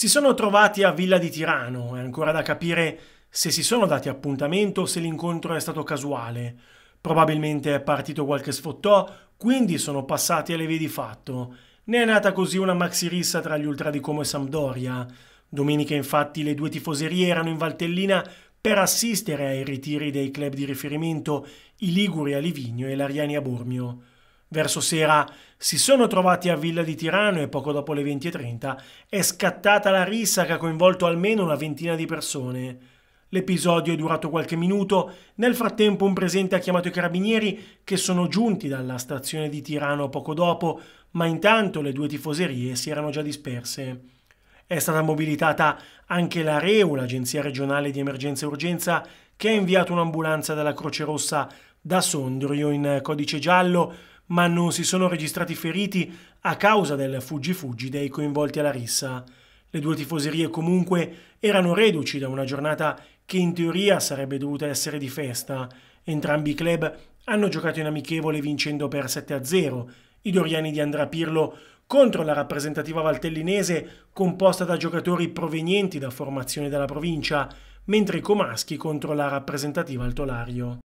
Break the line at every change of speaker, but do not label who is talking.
Si sono trovati a Villa di Tirano, è ancora da capire se si sono dati appuntamento o se l'incontro è stato casuale. Probabilmente è partito qualche sfottò, quindi sono passati alle vie di fatto. Ne è nata così una maxirissa tra gli ultra di Como e Sampdoria. Domenica infatti le due tifoserie erano in Valtellina per assistere ai ritiri dei club di riferimento, i Liguri a Livigno e l'Ariani a Bormio. Verso sera si sono trovati a Villa di Tirano e poco dopo le 20.30 è scattata la rissa che ha coinvolto almeno una ventina di persone. L'episodio è durato qualche minuto, nel frattempo un presente ha chiamato i carabinieri che sono giunti dalla stazione di Tirano poco dopo, ma intanto le due tifoserie si erano già disperse. È stata mobilitata anche la REU, l'Agenzia regionale di emergenza e urgenza, che ha inviato un'ambulanza della Croce Rossa da Sondrio in codice giallo ma non si sono registrati feriti a causa del fuggi-fuggi dei coinvolti alla rissa. Le due tifoserie comunque erano reduci da una giornata che in teoria sarebbe dovuta essere di festa. Entrambi i club hanno giocato in amichevole vincendo per 7-0. I doriani di Andrea Pirlo contro la rappresentativa valtellinese composta da giocatori provenienti da formazioni della provincia, mentre i comaschi contro la rappresentativa altolario.